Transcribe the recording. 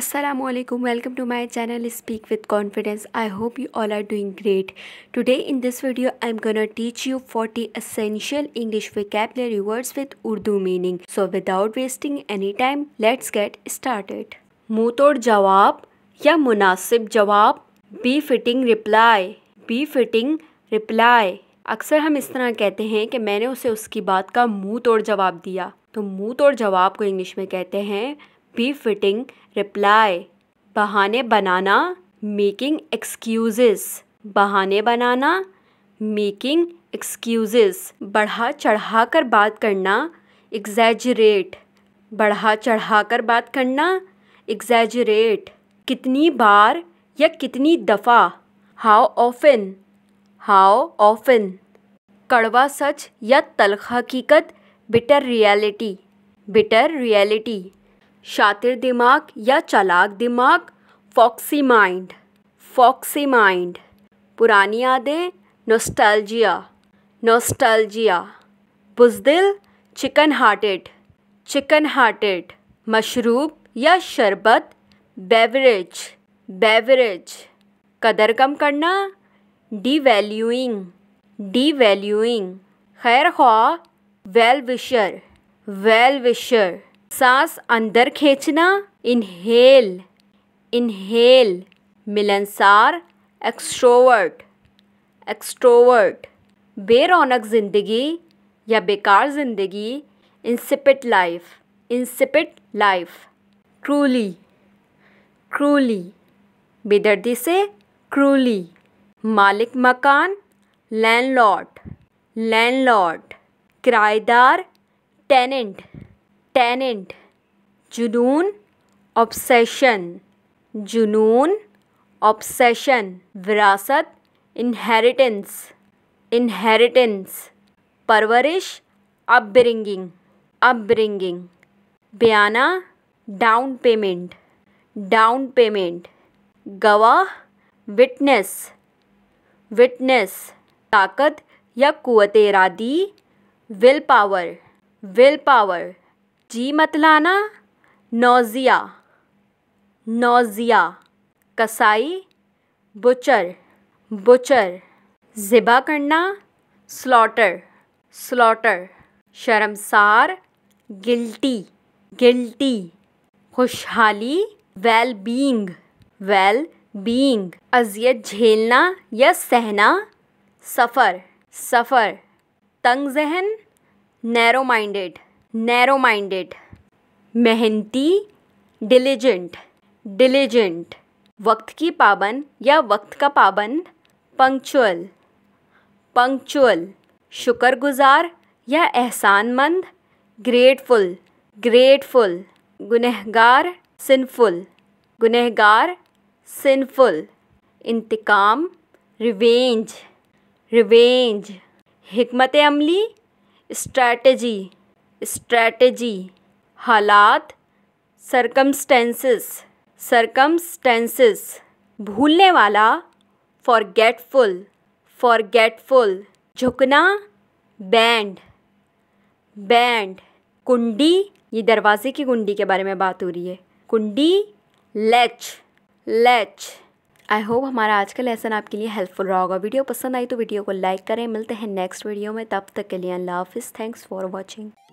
Assalamualaikum welcome to my channel speak with confidence I hope you all are doing great today in this video I'm gonna teach you 40 essential English vocabulary words with Urdu meaning so without wasting any time let's get started मुंहतोड़ जवाब या मुनासिब जवाब befitting reply befitting reply अक्सर हम इस तरह कहते हैं कि मैंने उसे उसकी बात का मुंह तोड़ जवाब दिया तो मुंह तोड़ जवाब को इंग्लिश में कहते हैं बी फिटिंग रिप्लाई बहाने बनाना मेकिंग एक्सक्यूज़ेस बहाने बनाना मेकिंग एक्सक्यूज़ेस बढ़ा चढ़ा कर बात करना एग्जैजरेट बढ़ा चढ़ा कर बात करना एग्जैजरेट कितनी बार या कितनी दफ़ा हाउ ऑफिन हाउ ऑफिन कड़वा सच या तलख हकीकत बिटर रियलिटी बिटर रियलिटी शातिर दिमाग या चालाक दिमाग फॉक्सी माइंड फॉक्सी माइंड पुरानी यादें नोस्टैल्जिया नोस्टैल्जिया बुजदिल चिकन हार्टेड चिकन हार्टेड मशरूब या शरबत बेवरेज बेवरेज कदर कम करना डिवैल्यूइंग डिवैल्यूइंग खैर ख्वा वेल विशर वेल विशर सांस अंदर खींचना इनहेल इनहेल मिलनसार एक्सट्रोवर्ट एक्सट्रोवर्ट बेरौनक ज़िंदगी या बेकार ज़िंदगी इंसिपिट लाइफ इंसिपिट लाइफ क्रूली क्रूली बेदर्दी से क्रूली मालिक मकान लैंडलॉर्ड लैंडलॉर्ड किराएदार टेनेंट टेनेंट जुनून ऑब्सेशन जुनून ऑब्सेशन विरासत इनहेरिटेंस इनहेरिटेंस परवरिश अपब्रिंगिंग अपब्रिंगिंग बयाना डाउन पेमेंट डाउन पेमेंट गवाह विटनेस विटनेस ताकत या कुत इरादी विल पावर विल पावर जी मतलाना नौज़िया नौज़िया कसाई बुचर बुचर ज़िबा करना स्लॉटर स्लॉटर शर्मसार गिल्टी गिल्टी खुशहाली वेल बींग वेल बींग अजियत झेलना या सहना सफ़र सफ़र तंग जहन नैरो माइंडेड नैरो माइंडेड मेहनती डिलीजेंट डिलीजेंट वक्त की पाबंद या वक्त का पाबंद पंक्चुअल पंक्चुअल शुक्रगुजार या एहसानमंद ग्रेटफुल ग्रेटफुल गुनहगार सिनफुल गुनहगार सिनफुल इंतकाम रिवेंज रिवेंज हमत अमली स्ट्रैटी स्ट्रेटजी हालात सरकमस्टेंसेस सरकमस्टेंसेस भूलने वाला फॉरगेटफुल फॉरगेटफुल झुकना बैंड बैंड कुंडी ये दरवाजे की कुंडी के बारे में बात हो रही है कुंडी लेच लेच आई होप हमारा आज का लेसन आपके लिए हेल्पफुल रहा होगा वीडियो पसंद आई तो वीडियो को लाइक करें मिलते हैं नेक्स्ट वीडियो में तब तक के लिए अल्लाह हाफिज़ थैंक्स फॉर वॉचिंग